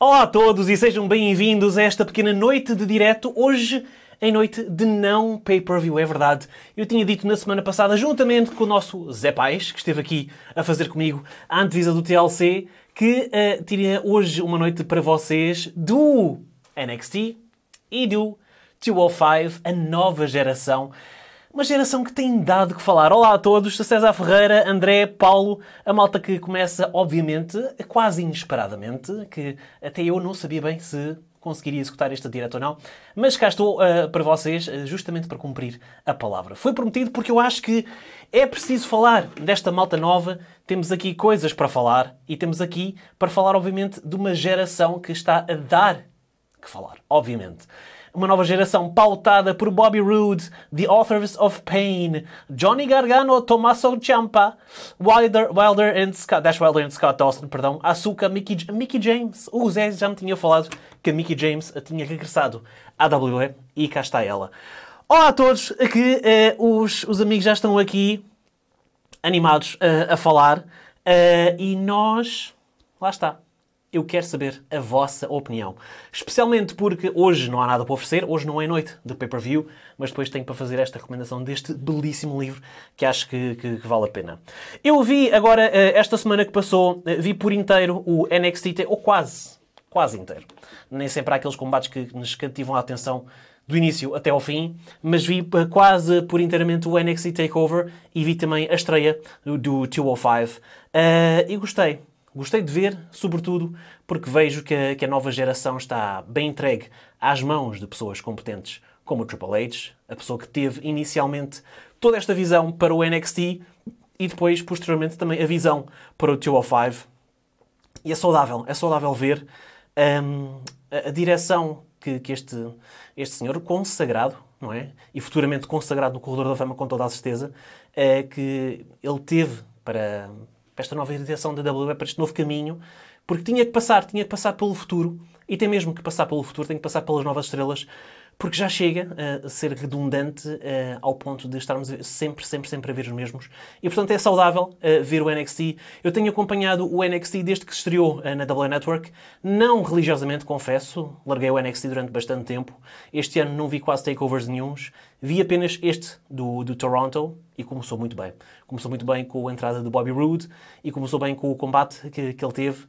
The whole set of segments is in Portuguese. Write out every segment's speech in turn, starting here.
Olá a todos e sejam bem-vindos a esta pequena noite de direto. Hoje em noite de não pay-per-view, é verdade. Eu tinha dito na semana passada, juntamente com o nosso Zé Pais, que esteve aqui a fazer comigo a antevisa do TLC, que uh, teria hoje uma noite para vocês do NXT e do 205, a nova geração uma geração que tem dado que falar. Olá a todos, César Ferreira, André, Paulo, a malta que começa, obviamente, quase inesperadamente, que até eu não sabia bem se conseguiria executar esta direto ou não, mas cá estou uh, para vocês, uh, justamente para cumprir a palavra. Foi prometido porque eu acho que é preciso falar desta malta nova, temos aqui coisas para falar e temos aqui para falar, obviamente, de uma geração que está a dar que falar, obviamente uma nova geração pautada por Bobby Roode, The Authors of Pain, Johnny Gargano, Tommaso Ciampa, Wilder, Wilder and Scott, Dash Wilder and Scott Dawson, perdão, Asuka, Mickey, Mickey James. O Zé já me tinha falado que a Mickey James tinha regressado à WWE e cá está ela. Olá a todos, aqui eh, os, os amigos já estão aqui animados uh, a falar uh, e nós, lá está, eu quero saber a vossa opinião. Especialmente porque hoje não há nada para oferecer, hoje não é noite de pay-per-view, mas depois tenho para fazer esta recomendação deste belíssimo livro que acho que, que, que vale a pena. Eu vi agora, eh, esta semana que passou, eh, vi por inteiro o NXT, ou quase, quase inteiro. Nem sempre há aqueles combates que nos cativam a atenção do início até ao fim, mas vi eh, quase por inteiramente o NXT TakeOver e vi também a estreia do 205. Uh, e gostei, Gostei de ver, sobretudo, porque vejo que a, que a nova geração está bem entregue às mãos de pessoas competentes, como o Triple H, a pessoa que teve inicialmente toda esta visão para o NXT e depois, posteriormente, também a visão para o 205. E é saudável, é saudável ver um, a, a, direção que, que, este, este senhor consagrado, não é? E futuramente consagrado no Corredor da Fama, com toda a certeza, é, que ele teve para, para esta nova direção da WWE, para este novo caminho, porque tinha que passar, tinha que passar pelo futuro, e tem mesmo que passar pelo futuro, tem que passar pelas novas estrelas, porque já chega uh, a ser redundante uh, ao ponto de estarmos sempre, sempre, sempre a ver os mesmos. E portanto é saudável uh, ver o NXT. Eu tenho acompanhado o NXT desde que se estreou na WWE Network, não religiosamente, confesso, larguei o NXT durante bastante tempo. Este ano não vi quase takeovers nenhums Vi apenas este do, do Toronto e começou muito bem. Começou muito bem com a entrada do Bobby Roode e começou bem com o combate que, que ele teve uh,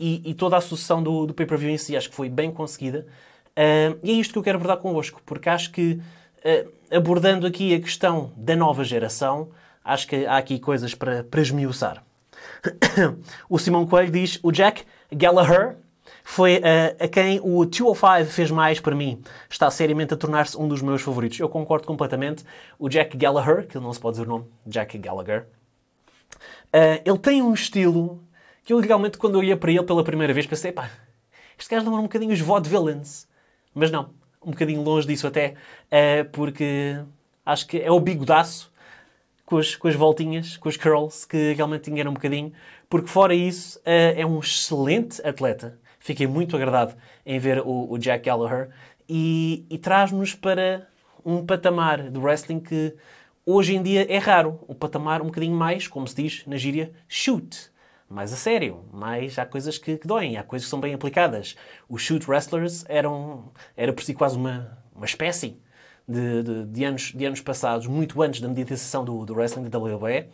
e, e, toda a sucessão do, do pay-per-view em si acho que foi bem conseguida. Uh, e é isto que eu quero abordar convosco, porque acho que uh, abordando aqui a questão da nova geração, acho que há aqui coisas para, para esmiuçar. o Simão Coelho diz: o Jack Gallagher foi uh, a quem o 205 fez mais para mim. Está seriamente a tornar-se um dos meus favoritos. Eu concordo completamente. O Jack Gallagher, que não se pode dizer o nome, Jack Gallagher, uh, ele tem um estilo que eu realmente, quando eu olhei para ele pela primeira vez, pensei, pá, este gajo lembra um bocadinho os vaudevillains. Mas não, um bocadinho longe disso até, uh, porque acho que é o bigodaço com as, com as, voltinhas, com os curls, que realmente engana um bocadinho, porque fora isso uh, é um excelente atleta. Fiquei muito agradado em ver o, o Jack Gallagher e, e traz-nos para um patamar de wrestling que hoje em dia é raro. Um patamar um bocadinho mais, como se diz na gíria, shoot. Mais a sério, mas há coisas que, que doem, há coisas que são bem aplicadas. Os shoot wrestlers eram, era por si quase uma, uma espécie de, de, de anos, de anos passados, muito antes da mediatização do, do wrestling da WWE,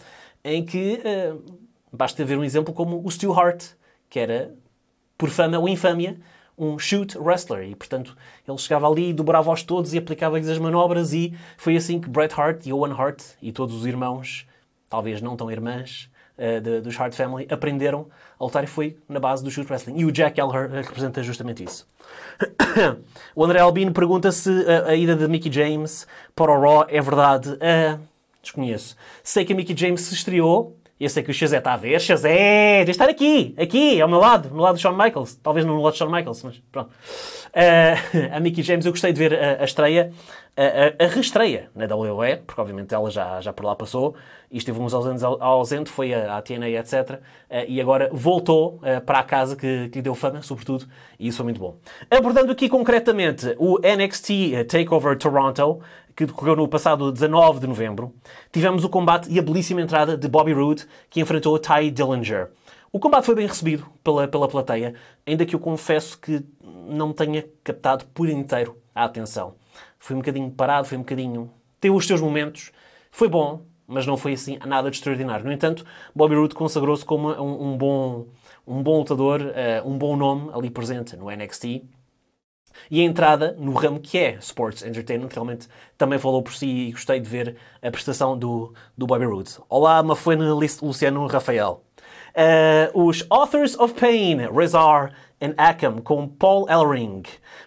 em que uh, basta ver um exemplo como o Stu Hart, que era por fama ou infâmia, um shoot wrestler. E, portanto, ele chegava ali, dobrava-os todos e aplicava-lhes as manobras. E foi assim que Bret Hart e Owen Hart e todos os irmãos, talvez não tão irmãs, uh, de, dos Hart Family, aprenderam a lutar e foi na base do shoot wrestling. E o Jack Elher eh, representa justamente isso. o André Albino pergunta se a, a, ida de Mickey James para o Raw é verdade. Uh, desconheço. Sei que a Mickey James se estreou eu sei que o Shazé está a ver. Shazé, de estar aqui, aqui, ao meu lado, ao lado do Shawn Michaels. Talvez não no lado do Shawn Michaels, mas pronto. Uh, a Mickey James, eu gostei de ver a, a estreia a, a, a restreia na WWE, porque obviamente ela já, já por lá passou e esteve uns ausentes ausente, foi à TNA, etc. Eh, e agora voltou eh, para a casa que, que, lhe deu fama, sobretudo, e isso foi muito bom. Abordando aqui concretamente o NXT eh, Takeover Toronto, que decorreu no passado 19 de novembro, tivemos o combate e a belíssima entrada de Bobby Roode, que enfrentou Ty Dillinger. O combate foi bem recebido pela, pela plateia, ainda que eu confesso que não tenha captado por inteiro a atenção foi um bocadinho parado, foi um bocadinho. teve os seus momentos, foi bom, mas não foi assim nada de extraordinário. No entanto, Bobby Roode consagrou-se como um, um, bom, um bom lutador, uh, um bom nome ali presente no NXT. E a entrada no ramo que é Sports Entertainment realmente também falou por si e gostei de ver a prestação do, do Bobby Roode. Olá, Mafuene Luciano Rafael. Uh, os Authors of Pain, Rezar, and Ackham com Paul Elring.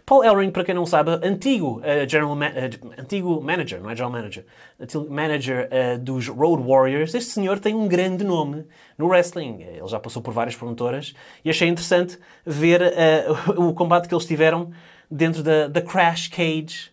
Paul Elring, para quem não sabe, antigo uh, general uh, antigo manager, não é general manager, antigo manager uh, dos Road Warriors. Este senhor tem um grande nome no wrestling. Ele já passou por várias promotoras e achei interessante ver o combate que eles tiveram dentro da, da Crash Cage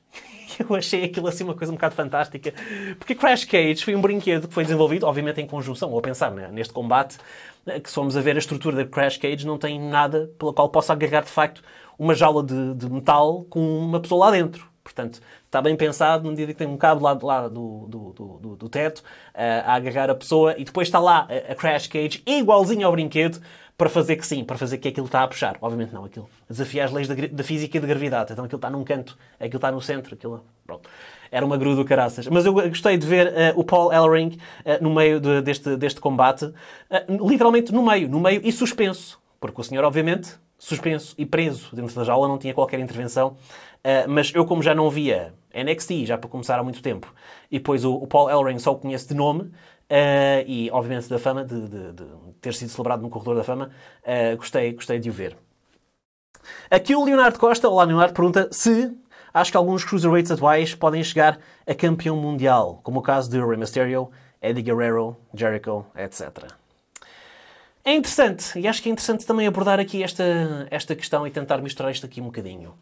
eu achei aquilo assim uma coisa um bocado fantástica, porque Crash Cage foi um brinquedo que foi desenvolvido, obviamente, em conjunção, ou a pensar né, neste combate, eh, que se a ver a estrutura da Crash Cage, não tem nada pela qual possa agarrar de facto uma jaula de, de metal com uma pessoa lá dentro. Portanto, está bem pensado na medida que tem um cabo lá, lá do, do, do, do teto uh, a agarrar a pessoa e depois está lá a, eh, a Crash Cage, igualzinho ao brinquedo, para fazer que sim, para fazer que aquilo está a puxar. Obviamente não, aquilo desafia as leis da, da física e da gravidade. Então aquilo está num canto, aquilo está no centro, aquilo... Pronto. Era uma grua do caraças. Mas eu gostei de ver uh, o Paul Ellering uh, no meio de, deste, deste combate, uh, literalmente no meio, no meio e suspenso. Porque o senhor, obviamente, suspenso e preso dentro da jaula, não tinha qualquer intervenção. mas eu, como já não via NXT, já para começar há muito tempo, e depois o, o Paul Ellering só o conheço de nome, Uh, e, obviamente, da fama, de, de, de, ter sido celebrado no Corredor da Fama, uh, gostei, gostei de o ver. Aqui o Leonardo Costa, olá Leonardo, pergunta se acho que alguns cruiserweights atuais podem chegar a campeão mundial, como o caso de Rey Mysterio, Eddie Guerrero, Jericho, etc. É interessante, e acho que é interessante também abordar aqui esta, esta questão e tentar misturar isto aqui um bocadinho.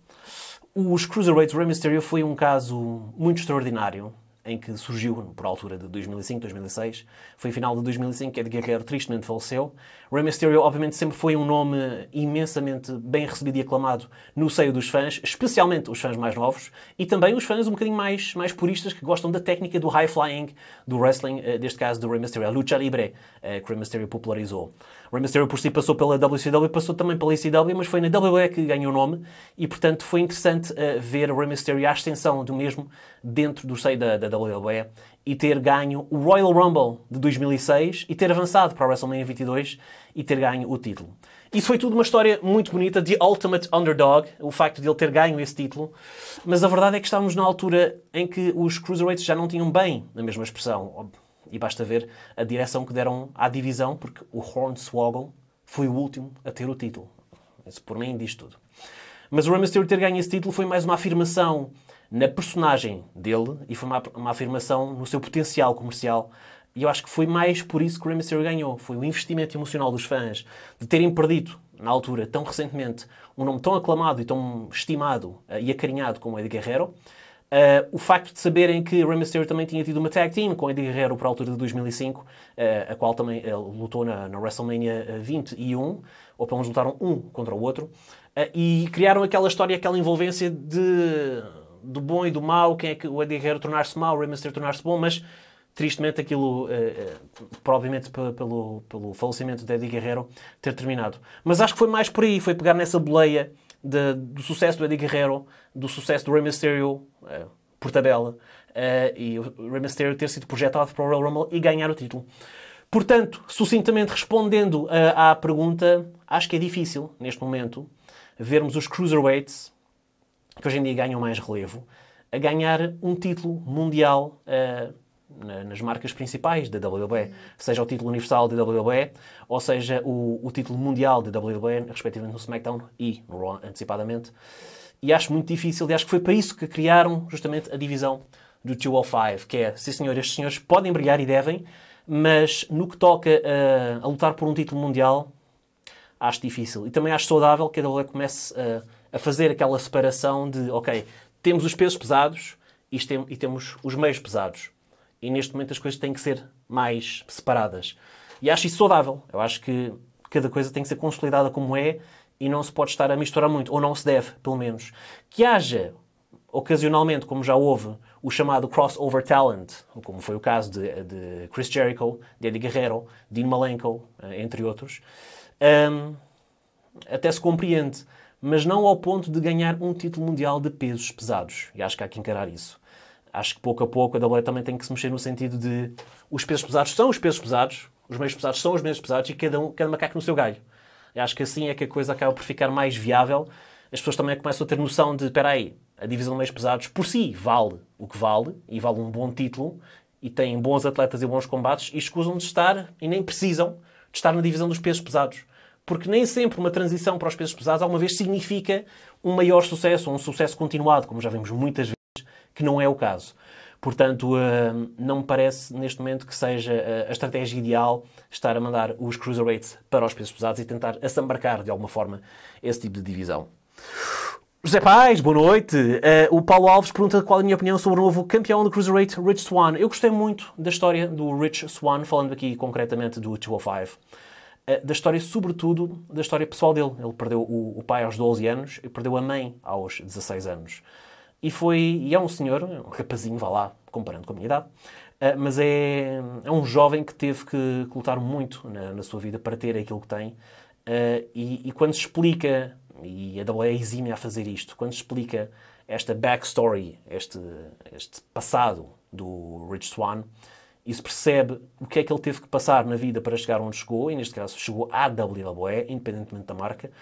Os Cruiserweights, Rey Mysterio foi um caso muito extraordinário, em que surgiu, por altura de 2005, 2006. Foi final de 2005 que Ed Guerreiro tristemente faleceu. Rey Mysterio, obviamente, sempre foi um nome imensamente bem recebido e aclamado no seio dos fãs, especialmente os fãs mais novos e também os fãs um bocadinho mais, mais puristas que gostam da técnica do high flying, do wrestling, neste eh, deste caso do Rey Mysterio, a lucha libre, eh, que Rey Mysterio popularizou. Rey Mysterio por si passou pela WCW, passou também pela ECW, mas foi na WWE que ganhou o nome e, portanto, foi interessante eh, ver Rey Mysterio a ascensão do mesmo dentro do seio da, da WWE e ter ganho o Royal Rumble de 2006 e ter avançado para a WrestleMania 22 e ter ganho o título. Isso foi tudo uma história muito bonita de Ultimate Underdog, o facto de ele ter ganho esse título, mas a verdade é que estávamos na altura em que os Cruiserweights já não tinham bem a mesma expressão. E basta ver a direção que deram à divisão, porque o Hornswoggle foi o último a ter o título. Isso por mim diz tudo. Mas o Rey Mysterio ter ganho esse título foi mais uma afirmação na personagem dele e foi uma, uma afirmação no seu potencial comercial. E eu acho que foi mais por isso que o Rey ganhou. Foi o investimento emocional dos fãs de terem perdido, na altura, tão recentemente, um nome tão aclamado e tão estimado uh, e acarinhado como Eddie Guerrero. Uh, o facto de saberem que Rey Mysterio também tinha tido uma tag team com Eddie Guerrero para a altura de 2005, uh, eh, a qual também lutou na, na WrestleMania 21, ou pelo menos lutaram um contra o outro, e criaram aquela história, aquela envolvência de do bom e do mal quem é que o Eddie Guerrero tornar-se mau, o Rey Mysterio tornar-se bom, mas tristemente aquilo, eh, eh provavelmente pelo, pelo falecimento de Eddie Guerrero ter terminado. Mas acho que foi mais por aí, foi pegar nessa boleia de, do sucesso do Eddie Guerrero do sucesso do Rey Mysterio, eh, por tabela, eh, e o Rey Mysterio ter sido projetado para o Royal Rumble e ganhar o título. Portanto, sucintamente respondendo uh, à pergunta, acho que é difícil, neste momento, vermos os Cruiserweights que hoje em dia ganham mais relevo, a ganhar um título mundial uh, nas marcas principais da WWE, seja o título universal da WWE, ou seja o, o título mundial da WWE, respectivamente no SmackDown e no Raw, antecipadamente. E acho muito difícil, e acho que foi para isso que criaram justamente a divisão do 205, que é, sim senhor, estes senhores podem brilhar e devem, mas no que toca a, a lutar por um título mundial, acho difícil. E também acho saudável que a WWE comece a a fazer aquela separação de, ok, temos os pesos pesados e, tem, e temos os meios pesados. E neste momento as coisas têm que ser mais separadas. E acho isso saudável. Eu acho que cada coisa tem que ser consolidada como é e não se pode estar a misturar muito, ou não se deve, pelo menos. Que haja, ocasionalmente, como já houve, o chamado crossover talent, como foi o caso de, de Chris Jericho, de Eddie Guerrero, Dean Malenko, eh, entre outros, um, até se compreende mas não ao ponto de ganhar um título mundial de pesos pesados. E acho que há que encarar isso. Acho que pouco a pouco a WWE também tem que se mexer no sentido de os pesos pesados são os pesos pesados, os meios pesados são os meios pesados e cada, um, cada macaco no seu galho. E acho que assim é que a coisa acaba por ficar mais viável. As pessoas também começam a ter noção de, espera aí, a divisão de meios pesados por si vale o que vale e vale um bom título e têm bons atletas e bons combates e escusam de estar e nem precisam de estar na divisão dos pesos pesados porque nem sempre uma transição para os pesos pesados alguma vez significa um maior sucesso ou um sucesso continuado, como já vimos muitas vezes que não é o caso. Portanto, hum, não me parece neste momento que seja eh, a estratégia ideal estar a mandar os cruiserweights para os pesos pesados e tentar assambarcar de alguma forma esse tipo de divisão. José Paz, boa noite. Uh, o Paulo Alves pergunta qual é a minha opinião sobre o novo campeão do Cruiserweight, Rich Swan. Eu gostei muito da história do Rich Swan, falando aqui concretamente do 205. Eh, da história, sobretudo, da história pessoal dele. Ele perdeu o, o pai aos 12 anos e perdeu a mãe aos 16 anos. E foi, e é um senhor, um rapazinho, vá lá, comparando com a minha idade, eh, mas é, é um jovem que teve que, lutar muito na, na, sua vida para ter aquilo que tem. Eh, e, e quando se explica, e a W é exime a fazer isto, quando se explica esta backstory, este, este passado do Rich Swan, e se percebe o que é que ele teve que passar na vida para chegar onde chegou, e neste caso chegou à WWE, independentemente da marca.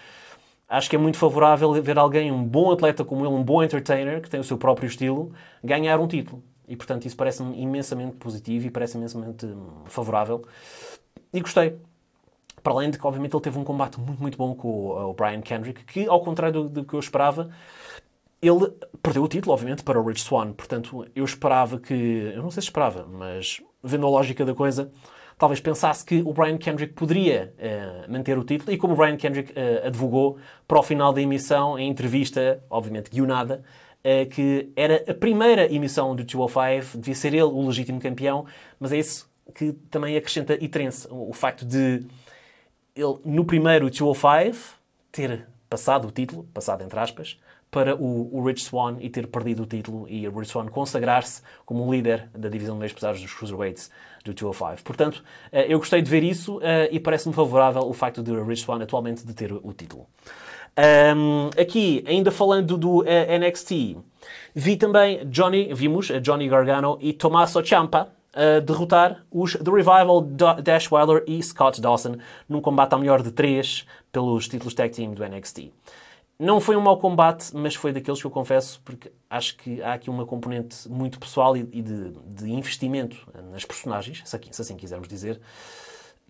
Acho que é muito favorável ver alguém, um bom atleta como ele, um bom entertainer, que tem o seu próprio estilo, ganhar um título. E, portanto, isso parece-me imensamente positivo e parece imensamente hum, favorável. E gostei. Para além de que, obviamente, ele teve um combate muito, muito bom com eh, o, Brian Kendrick, que, ao contrário do, do, que eu esperava, ele perdeu o título, obviamente, para o Rich Swan. Portanto, eu esperava que... Eu não sei se esperava, mas vendo a lógica da coisa, talvez pensasse que o Brian Kendrick poderia uh, manter o título e como o Brian Kendrick uh, advogou para o final da emissão, em entrevista, obviamente guionada, uh, eh, que era a primeira emissão do 205, devia ser ele o legítimo campeão, mas é isso que também acrescenta e trense o facto de ele, no primeiro 205, ter passado o título, passado entre aspas, para o, o Rich Swan e ter perdido o título e o Rich Swan consagrar-se como líder da divisão de meios pesados dos Cruiserweights do 205. Portanto, eh, eu gostei de ver isso eh, e parece-me favorável o facto de o Rich Swan atualmente de ter o título. Um, aqui, ainda falando do uh, eh, NXT, vi também Johnny, vimos uh, Johnny Gargano e Tommaso Ciampa uh, derrotar os The Revival, Do Dash Wilder e Scott Dawson num combate a melhor de três pelos títulos tag team do NXT. Não foi um mau combate, mas foi daqueles que eu confesso, porque acho que há aqui uma componente muito pessoal e, de, de, investimento nas personagens, se, aqui, se assim quisermos dizer,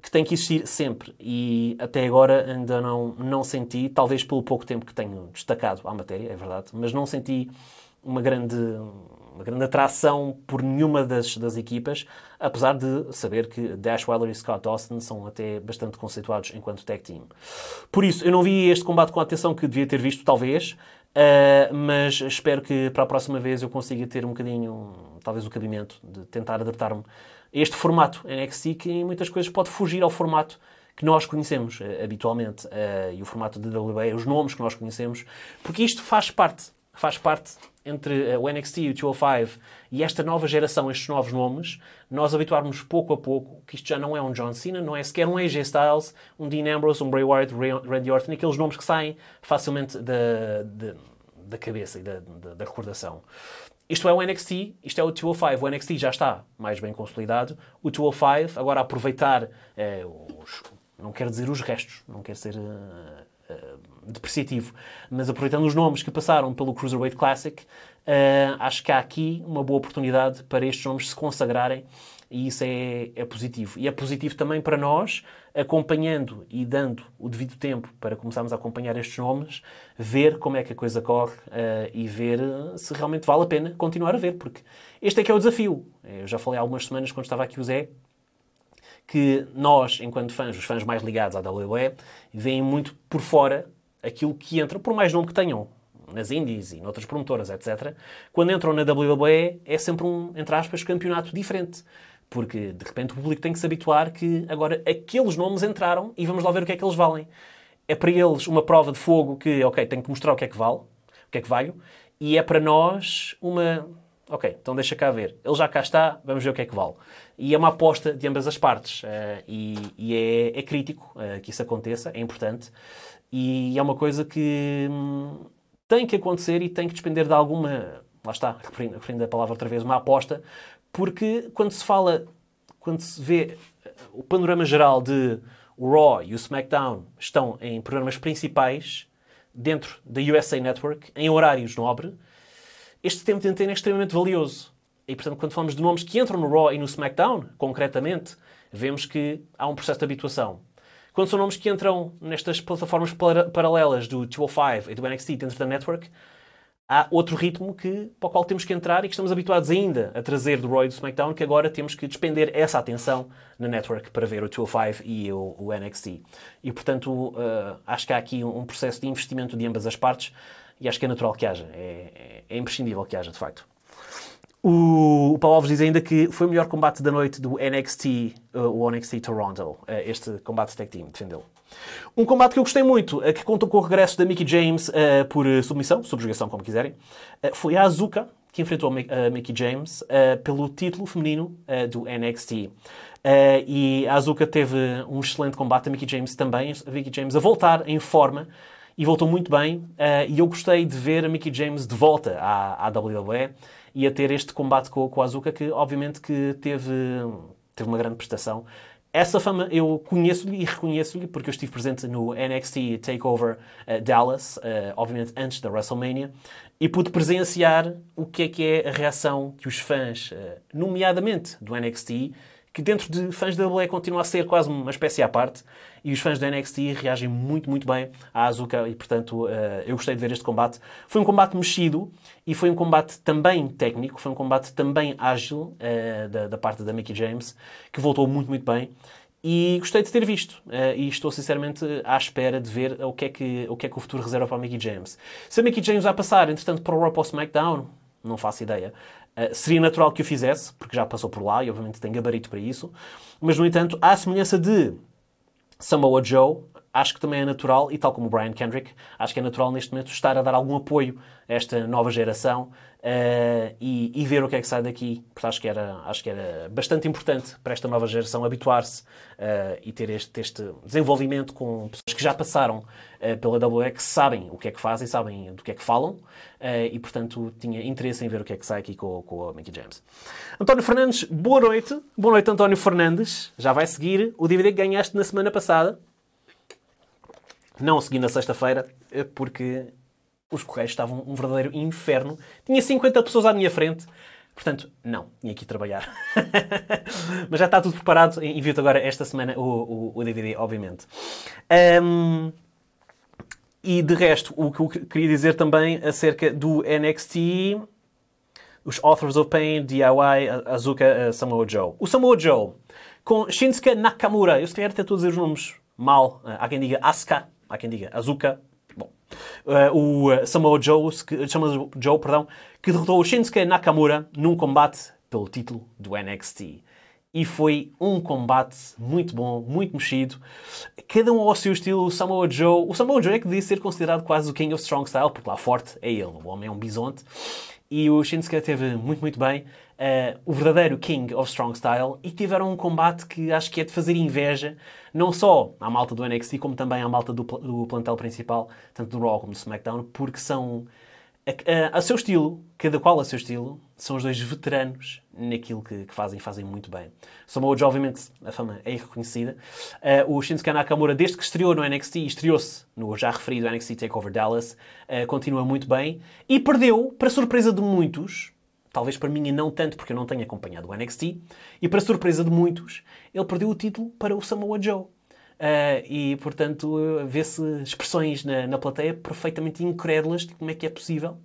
que tem que existir sempre. E até agora ainda não, não senti, talvez pelo pouco tempo que tenho destacado à matéria, é verdade, mas não senti uma grande uma grande atração por nenhuma das, das equipas, apesar de saber que Dash Weller e Scott Dawson são até bastante conceituados enquanto tag team. Por isso, eu não vi este combate com a atenção que devia ter visto, talvez, Uh, mas espero que para a próxima vez eu consiga ter um bocadinho, talvez o cabimento, de tentar adaptar-me a este formato NXT que em muitas coisas pode fugir ao formato que nós conhecemos uh, habitualmente uh, e o formato de WWE, os nomes que nós conhecemos, porque isto faz parte faz parte entre eh, o NXT e o 205 e esta nova geração, estes novos nomes, nós habituarmos pouco a pouco que isto já não é um John Cena, não é sequer um AJ Styles, um Dean Ambrose, um Bray Wyatt, Randy Orton, aqueles nomes que saem facilmente da, da, da cabeça e da, da, da recordação. Isto é o NXT, isto é o 205. O NXT já está mais bem consolidado. O 205, agora aproveitar, eh, os, não quero dizer os restos, não quero ser uh, uh, depreciativo. Mas aproveitando os nomes que passaram pelo Cruiserweight Classic, uh, acho que há aqui uma boa oportunidade para estes nomes se consagrarem e isso é, é, positivo. E é positivo também para nós, acompanhando e dando o devido tempo para começarmos a acompanhar estes nomes, ver como é que a coisa corre uh, e ver eh, se realmente vale a pena continuar a ver, porque este é que é o desafio. Eu já falei há algumas semanas, quando estava aqui o Zé, que nós, enquanto fãs, os fãs mais ligados à WWE, veem muito por fora aquilo que entra, por mais nome que tenham, nas indies e noutras promotoras, etc., quando entram na WWE é sempre um, entre aspas, campeonato diferente. Porque de repente o público tem que se habituar que agora aqueles nomes entraram e vamos lá ver o que é que eles valem. É para eles uma prova de fogo que, ok, tenho que mostrar o que é que vale, o que é que valho, e é para nós uma. Ok, então deixa cá ver. Ele já cá está, vamos ver o que é que vale. E é uma aposta de ambas as partes. Uh, e, e é, é crítico uh, que isso aconteça, é importante. E é uma coisa que hum, tem que acontecer e tem que depender de alguma, lá está, referindo, referindo a palavra outra vez, uma aposta, porque quando se fala, quando se vê eh, o panorama geral de o Raw e o SmackDown estão em programas principais dentro da USA Network, em horários nobre, este tempo de antena é extremamente valioso. E, portanto, quando falamos de nomes que entram no Raw e no SmackDown, concretamente, vemos que há um processo de habituação. Quando são nomes que entram nestas plataformas paralelas do 205 e do NXT dentro da network, há outro ritmo que, para o qual temos que entrar e que estamos habituados ainda a trazer do Roy do SmackDown, que agora temos que despender essa atenção na network para ver o 205 e o, o NXT. E, portanto, uh, acho que há aqui um, um processo de investimento de ambas as partes e acho que é natural que haja, é, é, é imprescindível que haja, de facto. O, o Paulo Alves diz ainda que foi o melhor combate da noite do NXT, uh, o NXT Toronto, uh, este combate tag team, defendeu. Um combate que eu gostei muito, uh, que contou com o regresso da Mickey James uh, por uh, submissão, subjugação, como quiserem, uh, foi a Azuka que enfrentou a Mickey James pelo título feminino do NXT. Uh, e a Azuka teve um excelente combate, a Mickey James também, a Mickey James a voltar em forma e voltou muito bem. Uh, e eu gostei de ver a Mickey James de volta à, à WWE e a ter este combate com, com o Azuka, que obviamente que teve, teve uma grande prestação. Essa fama eu conheço-lhe e reconheço-lhe porque eu estive presente no NXT Takeover uh, Dallas, uh, obviamente antes da WrestleMania, e pude presenciar o que é que é a reação que os fãs, uh, nomeadamente do NXT, que dentro de fãs da WWE continua a ser quase uma espécie à parte e os fãs da NXT reagem muito, muito bem à Azuka e, portanto, eh, eu gostei de ver este combate. Foi um combate mexido e foi um combate também técnico, foi um combate também ágil eh, da, da parte da Mickey James, que voltou muito, muito bem e gostei de ter visto uh, e estou sinceramente à espera de ver o que, é que, o que é que o futuro reserva para o Mickey James. Se a Mickey James vai passar, entretanto, para o Raw ou SmackDown, não faço ideia. Eh, seria natural que o fizesse, porque já passou por lá e obviamente tem gabarito para isso. Mas, no entanto, à semelhança de Samoa Joe, acho que também é natural, e tal como o Brian Kendrick, acho que é natural neste momento estar a dar algum apoio a esta nova geração Uh, e, e, ver o que é que sai daqui, porque acho que era, acho que era bastante importante para esta nova geração habituar-se uh, e ter este, este, desenvolvimento com pessoas que já passaram uh, pela WE, que sabem o que é que fazem, sabem do que é que falam, e portanto tinha interesse em ver o que é que sai aqui com, com o Mickey James. António Fernandes, boa noite. Boa noite, António Fernandes. Já vai seguir o DVD que ganhaste na semana passada. Não segui na sexta-feira, porque os correios estavam um verdadeiro inferno. Tinha 50 pessoas à minha frente. Portanto, não, tinha aqui trabalhar. Mas já está tudo preparado. Envio-te agora esta semana o, o, o DVD, obviamente. Um, e de resto, o que eu queria dizer também acerca do NXT, os Authors of Pain, DIY, Azuka, Samoa Joe. O Samoa Joe, com Shinsuke Nakamura. Eu se calhar até estou a dizer os nomes mal. Ah, há quem diga Asuka, há quem diga Azuka, Bom, uh, o eh, Samoa Joe, Samoa Joe perdão, que derrotou o Shinsuke Nakamura num combate pelo título do NXT. E foi um combate muito bom, muito mexido. Cada um ao seu estilo. O Samoa Joe... O Samoa Joe é que devia ser considerado quase o King of Strong Style, porque lá forte é ele. O homem é um bisonte. E o Shinsuke teve muito, muito bem uh, o verdadeiro King of Strong Style e tiveram um combate que acho que é de fazer inveja, não só à malta do NXT, como também à malta do, do plantel principal, tanto do Raw como do SmackDown, porque são, a, a, a, seu estilo, cada qual a seu estilo, são os dois veteranos naquilo que, que fazem, fazem muito bem. Samoa Joe, obviamente, a fama é reconhecida. Uh, o Shinsuke Nakamura, desde que estreou no NXT, estreou-se no já referido NXT TakeOver Dallas, uh, continua muito bem e perdeu, para surpresa de muitos, Talvez para mim e não tanto, porque eu não tenho acompanhado o NXT. E para surpresa de muitos, ele perdeu o título para o Samoa Joe. Uh, e, portanto, vê-se expressões na, na, plateia perfeitamente incrédulas de como é que é possível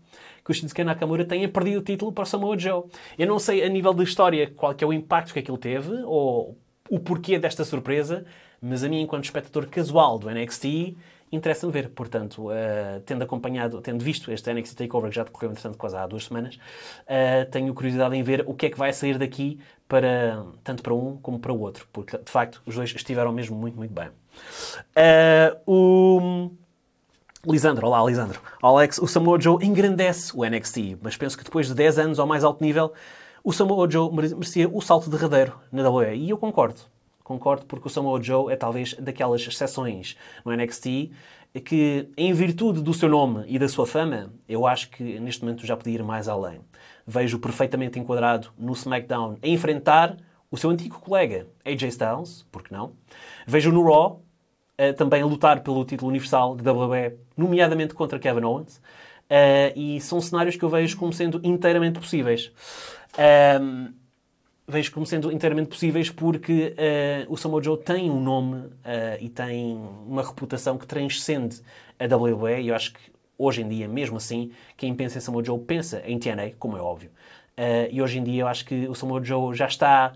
que o Shinsuke Nakamura tenha perdido o título para o Samoa Joe. Eu não sei, a nível de história, qual que é o impacto que aquilo teve ou o porquê desta surpresa, mas a mim, enquanto espectador casual do NXT, interessa-me ver. Portanto, uh, tendo acompanhado, tendo visto este NXT Takeover, que já decorreu, entretanto, quase há duas semanas, uh, tenho curiosidade em ver o que é que vai sair daqui para tanto para um como para o outro, porque de facto os dois estiveram mesmo muito, muito bem. Uh, o Lisandro, olá Lisandro. Alex, o Samoa Joe engrandece o NXT, mas penso que depois de 10 anos ao mais alto nível, o Samoa Joe merecia o salto derradeiro na WWE, e eu concordo concordo, porque o Samoa Joe é talvez daquelas exceções no NXT que, em virtude do seu nome e da sua fama, eu acho que neste momento já podia ir mais além. Vejo perfeitamente enquadrado no SmackDown a enfrentar o seu antigo colega AJ Styles, porque não? Vejo no Raw eh, também a lutar pelo título universal de WWE, nomeadamente contra Kevin Owens, uh, e são cenários que eu vejo como sendo inteiramente possíveis. Um, vejo como sendo inteiramente possíveis porque uh, o Samoa Joe tem um nome uh, e tem uma reputação que transcende a WWE e eu acho que hoje em dia, mesmo assim, quem pensa em Samoa Joe pensa em TNA, como é óbvio. Uh, e hoje em dia eu acho que o Samoa Joe já está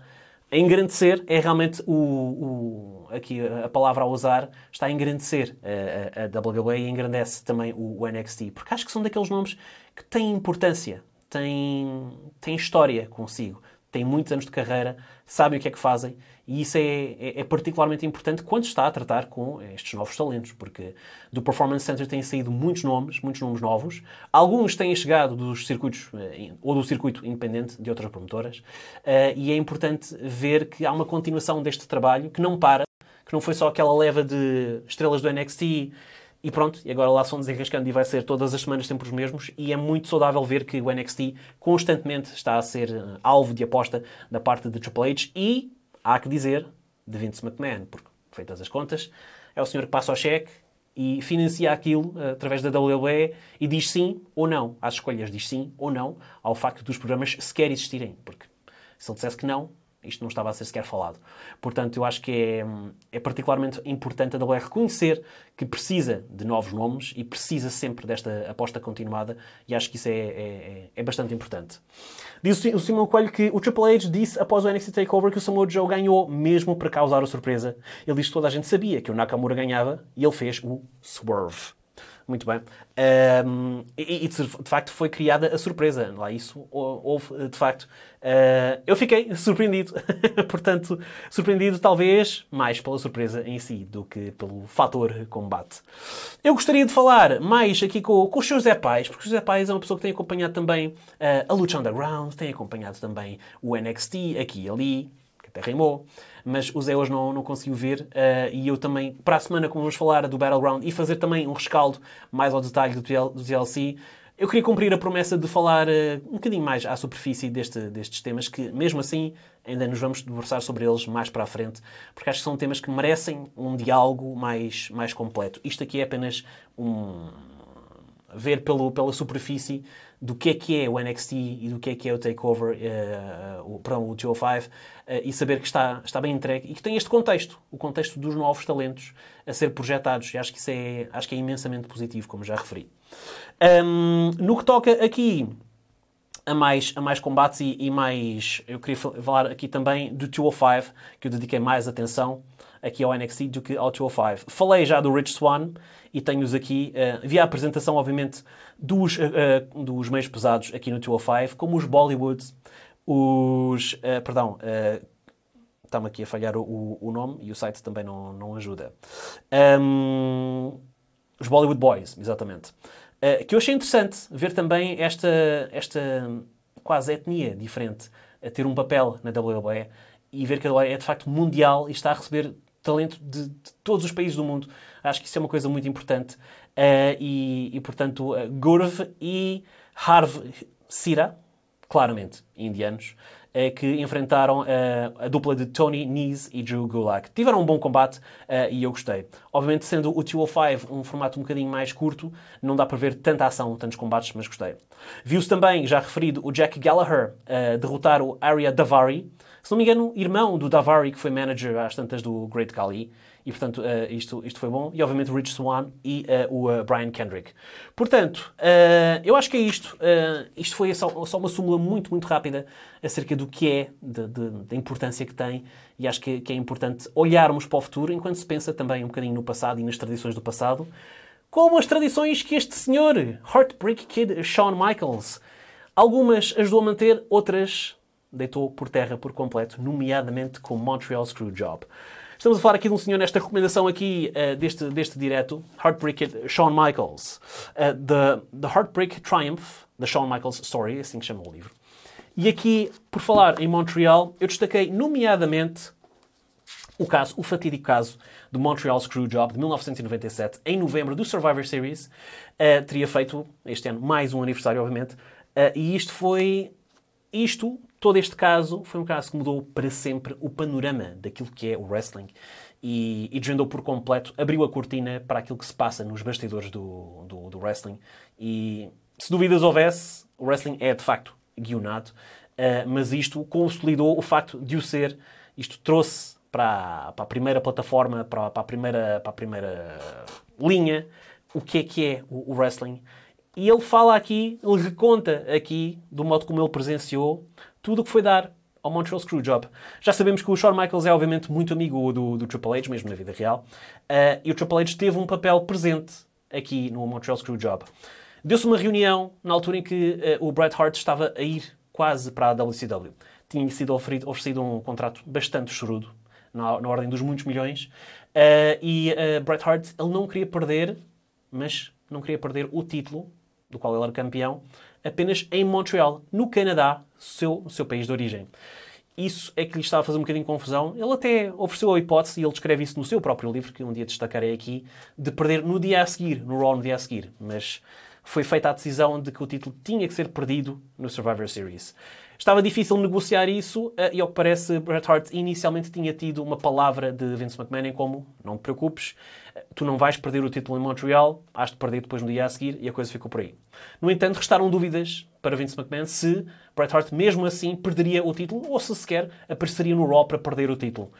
a engrandecer, é realmente o, o aqui a palavra a usar, está a engrandecer a, a, WWE e engrandece também o, o NXT, porque acho que são daqueles nomes que têm importância, têm, têm história consigo têm muitos anos de carreira, sabem o que é que fazem e isso é, é, é, particularmente importante quando está a tratar com estes novos talentos, porque do Performance Center têm saído muitos nomes, muitos nomes novos. Alguns têm chegado dos circuitos eh, ou do circuito independente de outras promotoras eh, e é importante ver que há uma continuação deste trabalho que não para, que não foi só aquela leva de estrelas do NXT e pronto, e agora lá são desenrascando e vai ser todas as semanas sempre os mesmos. E é muito saudável ver que o NXT constantemente está a ser eh, alvo de aposta da parte de Triple H e, há que dizer, de Vince McMahon, porque, feitas as contas, é o senhor que passa o cheque e financia aquilo eh, através da WWE e diz sim ou não às escolhas, diz sim ou não ao facto dos programas sequer existirem. Porque se ele dissesse que não, isto não estava a ser sequer falado. Portanto, eu acho que é, é particularmente importante a WWE reconhecer que precisa de novos nomes e precisa sempre desta aposta continuada e acho que isso é, é, é, é bastante importante. Diz o Simão Coelho que o Triple H disse após o NXT TakeOver que o Samoa Joe ganhou mesmo para causar a surpresa. Ele disse que toda a gente sabia que o Nakamura ganhava e ele fez o Swerve. Muito bem. Um, e, e, de facto foi criada a surpresa. Lá isso houve, eh, de facto. Uh, eu fiquei surpreendido. Portanto, surpreendido talvez mais pela surpresa em si do que pelo fator combate. Eu gostaria de falar mais aqui com, com o José Paz, porque o José Paz é uma pessoa que tem acompanhado também uh, a Lucha underground, tem acompanhado também o NXT aqui e ali até rimou, mas o Zé hoje não, não conseguiu vir uh, eh, e eu também, para a semana, como vamos falar do Battleground e fazer também um rescaldo mais ao detalhe do, do DLC, eu queria cumprir a promessa de falar uh, um bocadinho mais à superfície deste, destes temas, que mesmo assim ainda nos vamos debruçar sobre eles mais para a frente, porque acho que são temas que merecem um diálogo mais, mais completo. Isto aqui é apenas um. ver pelo, pela superfície do que é que é o NXT e do que é que é o Takeover, uh, o, o 205, uh, eh, e saber que está, está bem entregue e que tem este contexto, o contexto dos novos talentos a ser projetados. E acho que isso é, acho que é imensamente positivo, como já referi. Um, no que toca aqui a mais, a mais combates e, e mais. Eu queria falar aqui também do 205, que eu dediquei mais atenção aqui ao NXT do que ao 205. Falei já do Rich Swan e tenho-os aqui, uh, eh, via a apresentação, obviamente, dos, uh, dos meios pesados aqui no 205, como os Bollywoods, os. Uh, perdão. Uh, Está-me aqui a falhar o, o, nome e o site também não, não ajuda. Um, os Bollywood Boys, exatamente. Uh, que eu achei interessante ver também esta, esta quase etnia diferente a ter um papel na WWE e ver que a WWE é de facto mundial e está a receber talento de, de, todos os países do mundo. Acho que isso é uma coisa muito importante. Uh, e, e, portanto, uh, eh, Gurv e Harv Sira, claramente indianos, uh, que enfrentaram uh, a dupla de Tony Nese e Drew Gulak. Tiveram um bom combate e eu gostei. Obviamente, sendo o 205 um formato um bocadinho mais curto, não dá para ver tanta ação, tantos combates, mas gostei. Viu-se também, já referido, o Jack Gallagher derrotar o Arya Davari se não me engano, irmão do Davari, que foi manager às tantas do Great Khali. E, portanto, uh, isto, isto foi bom. E, obviamente, eh, o Rich eh, Swan e uh, o uh, Brian Kendrick. Portanto, eu acho que é isto. isto foi só, só, uma súmula muito, muito rápida acerca do que é, de, de, da importância que tem. E acho que, que é importante olharmos para o futuro, enquanto se pensa também um bocadinho no passado e nas tradições do passado, como as tradições que este senhor, Heartbreak Kid Shawn Michaels, algumas ajudou a manter, outras deitou por terra por completo, nomeadamente com Montreal Screwjob. Estamos a falar aqui de um senhor nesta recomendação aqui uh, deste, deste direto, Heartbreak Shawn Michaels, uh, the, the Heartbreak Triumph, The Shawn Michaels Story, é assim que chama o livro. E aqui, por falar em Montreal, eu destaquei nomeadamente o caso, o fatídico caso do Montreal Screwjob de 1997, em novembro do Survivor Series, uh, teria feito este ano mais um aniversário, obviamente, uh, e isto foi isto todo este caso foi um caso que mudou para sempre o panorama daquilo que é o wrestling e, e desvendou por completo, abriu a cortina para aquilo que se passa nos bastidores do, do, do wrestling. E se dúvidas houvesse, o wrestling é de facto guionado, uh, mas isto consolidou o facto de o ser, isto trouxe para, para a primeira plataforma, para, para, a primeira, para a primeira linha, o que é que é o, o wrestling. E ele fala aqui, ele reconta aqui do modo como ele presenciou tudo o que foi dar ao Montreal Screwjob. Já sabemos que o Shawn Michaels é obviamente muito amigo do, do Triple H, mesmo na vida real, uh, e o Triple H teve um papel presente aqui no Montreal Screwjob. Deu-se uma reunião na altura em que uh, o Bret Hart estava a ir quase para a WCW. Tinha sido oferido, oferecido um contrato bastante chorudo, na, na ordem dos muitos milhões, uh, e Bret Hart ele não queria perder, mas não queria perder o título, do qual ele era campeão, apenas em Montreal, no Canadá, seu, seu país de origem. Isso é que lhe estava a fazer um bocadinho de confusão. Ele até ofereceu a hipótese, e ele descreve isso no seu próprio livro, que um dia destacarei aqui, de perder no dia a seguir, no Raw no dia a seguir. Mas foi feita a decisão de que o título tinha que ser perdido no Survivor Series. Estava difícil negociar isso eh, e, ao que parece, Bret Hart inicialmente tinha tido uma palavra de Vince McMahon como não te preocupes, tu não vais perder o título em Montreal, has de perder depois no dia a seguir e a coisa ficou por aí. No entanto, restaram dúvidas para Vince McMahon se Bret Hart mesmo assim perderia o título ou se sequer apareceria no Raw para perder o título.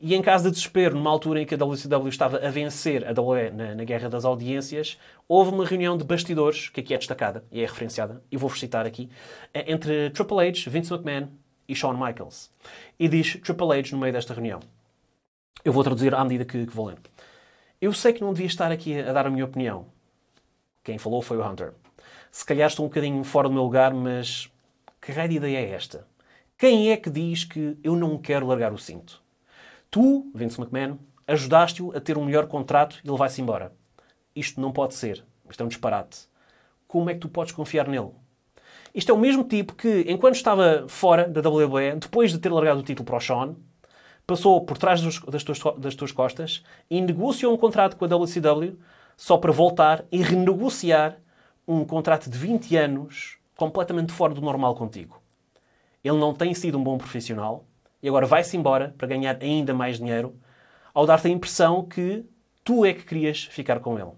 E em caso de desespero, numa altura em que a WCW estava a vencer a WWE na, na guerra das audiências, houve uma reunião de bastidores, que aqui é destacada e é referenciada, e vou-vos citar aqui, eh, entre Triple H, Vince McMahon e Shawn Michaels. E diz Triple H no meio desta reunião. Eu vou traduzir à medida que, que vou lendo. Eu sei que não devia estar aqui a dar a minha opinião. Quem falou foi o Hunter. Se calhar estou um bocadinho fora do meu lugar, mas que raio de ideia é esta? Quem é que diz que eu não quero largar o cinto? Tu, Vince McMahon, ajudaste-o a ter um melhor contrato e ele vai-se embora. Isto não pode ser. Isto é um disparate. Como é que tu podes confiar nele? Isto é o mesmo tipo que, enquanto estava fora da WWE, depois de ter largado o título para o Sean, passou por trás dos, das, tuas, das tuas costas e negociou um contrato com a WCW só para voltar e renegociar um contrato de 20 anos completamente fora do normal contigo. Ele não tem sido um bom profissional e agora vai-se embora para ganhar ainda mais dinheiro ao dar-te a impressão que tu é que querias ficar com ele.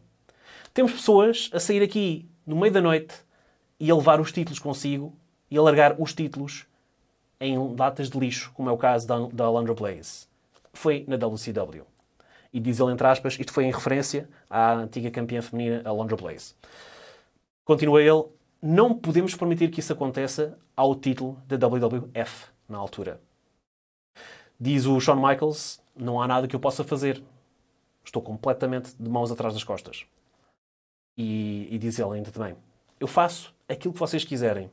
Temos pessoas a sair aqui no meio da noite e a levar os títulos consigo e a largar os títulos em latas de lixo, como é o caso da, da Alondra Blaze. Foi na WCW. E diz ele, entre aspas, isto foi em referência à antiga campeã feminina Alondra Blaze. Continua ele, não podemos permitir que isso aconteça ao título da WWF na altura. Diz o Shawn Michaels, não há nada que eu possa fazer. Estou completamente de mãos atrás das costas. E, e diz ele ainda também, eu faço aquilo que vocês quiserem.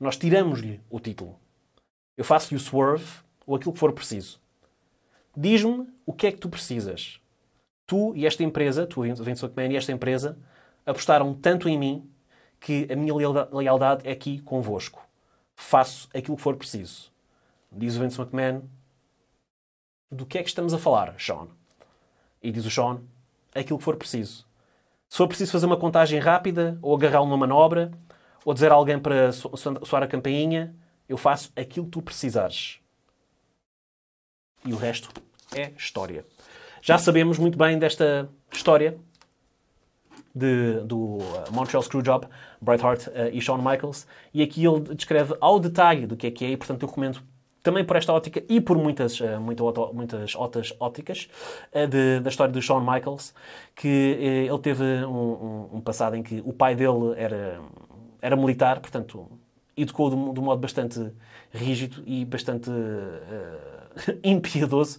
Nós tiramos-lhe o título eu faço-lhe o swerve ou aquilo que for preciso. Diz-me o que é que tu precisas. Tu e esta empresa, tu, Vince McMahon e esta empresa, apostaram tanto em mim que a minha lealdade é aqui convosco. Faço aquilo que for preciso. Diz o Vince McMahon, do que é que estamos a falar, Sean? E diz o Sean, aquilo que for preciso. Se for preciso fazer uma contagem rápida, ou agarrar uma manobra, ou dizer a alguém para soar a campainha, eu faço aquilo que tu precisares. E o resto é história. Já sabemos muito bem desta história de, do uh, Montreal Screwjob, Bret Hart uh, e Shawn Michaels, e aqui ele descreve ao detalhe do que é que é, e portanto eu recomendo também por esta ótica e por muitas, uh, muitas outras óticas uh, de, da história do Shawn Michaels, que uh, ele teve um, um, um passado em que o pai dele era, era militar, portanto educou de de um modo bastante rígido e bastante uh, impiedoso.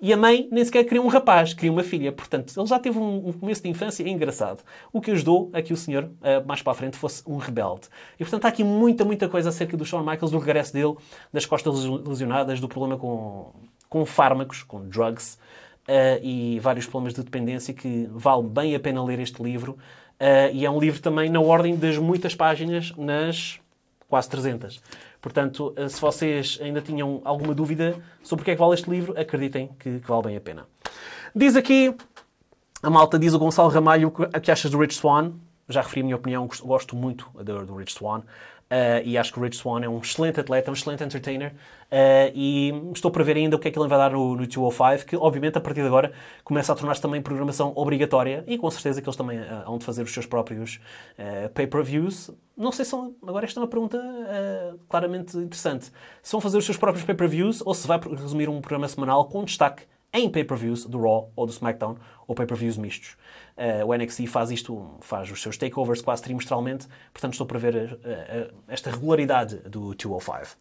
E a mãe nem sequer queria um rapaz, queria uma filha. Portanto, ele já teve um, um começo de infância engraçado. O que ajudou a que o senhor, uh, mais para a frente, fosse um rebelde. E, portanto, há aqui muita, muita coisa acerca do Shawn Michaels, do regresso dele, das costas lesionadas, do problema com, com fármacos, com drugs, uh, e vários problemas de dependência que vale bem a pena ler este livro. Uh, e é um livro também na ordem das muitas páginas nas quase 300. Portanto, eh, se vocês ainda tinham alguma dúvida sobre o que é que vale este livro, acreditem que, que vale bem a pena. Diz aqui, a malta diz o Gonçalo Ramalho, o que achas do Rich Swan? já referi a minha opinião, gosto muito do, do Rich Swan. Uh, e acho que o Rich Swan é um excelente atleta, é um excelente entertainer. Uh, e estou para ver ainda o que é que ele vai dar no, no 205, que obviamente a partir de agora começa a tornar-se também programação obrigatória. E com certeza que eles também uh, hão de fazer os seus próprios pay-per-views. Não sei se são. Agora, esta é uma pergunta claramente interessante. Se vão fazer os seus próprios pay-per-views ou se vai resumir um programa semanal com destaque em pay-per-views do Raw ou do SmackDown ou pay-per-views mistos. Uh, o NXT faz isto, faz os seus takeovers quase trimestralmente, portanto estou para ver a, eh, a, eh, esta regularidade do 205.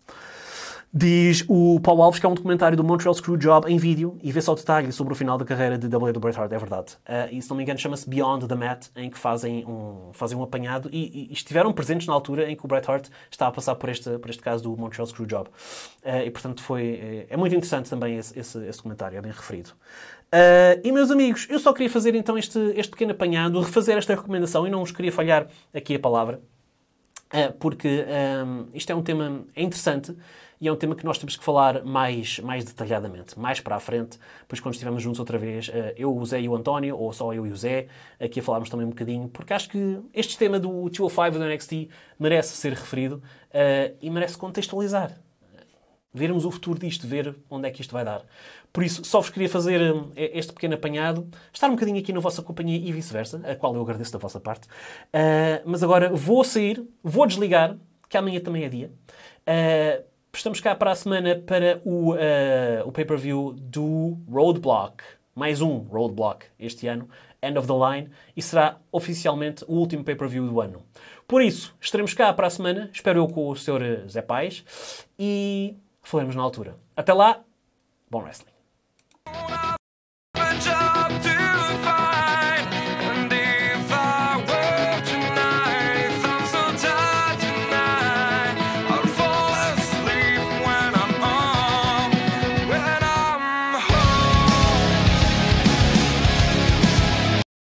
Diz o Paulo Alves que é um documentário do Montreal Screwjob em vídeo e vê só detalhe sobre o final da carreira de W do Bret Hart, é verdade. Uh, e se não me engano chama-se Beyond the Mat, em que fazem um, fazem um apanhado e, e, estiveram presentes na altura em que o Bret Hart está a passar por este, por este caso do Montreal Screwjob. Uh, eh, e portanto foi, é, é muito interessante também esse, esse, esse é bem referido. Uh, e meus amigos, eu só queria fazer então este, este pequeno apanhado, refazer esta recomendação e não vos queria falhar aqui a palavra, uh, porque um, isto é um tema interessante e é um tema que nós temos que falar mais, mais detalhadamente, mais para a frente, pois quando estivermos juntos outra vez, eh, eu, o Zé e o António, ou só eu e o Zé, aqui a falarmos também um bocadinho, porque acho que este tema do 205 do NXT merece ser referido eh, e merece contextualizar. Vermos o futuro disto, ver onde é que isto vai dar. Por isso, só vos queria fazer eh, este pequeno apanhado, estar um bocadinho aqui na vossa companhia e vice-versa, a qual eu agradeço da vossa parte. mas agora vou sair, vou desligar, que amanhã também é dia. Uh, Estamos cá para a semana para o, uh, o pay-per-view do Roadblock. Mais um Roadblock este ano, End of the Line, e será oficialmente o último pay-per-view do ano. Por isso, estaremos cá para a semana, espero eu com o Sr. Eh, Zé Pais. e falaremos na altura. Até lá, bom wrestling!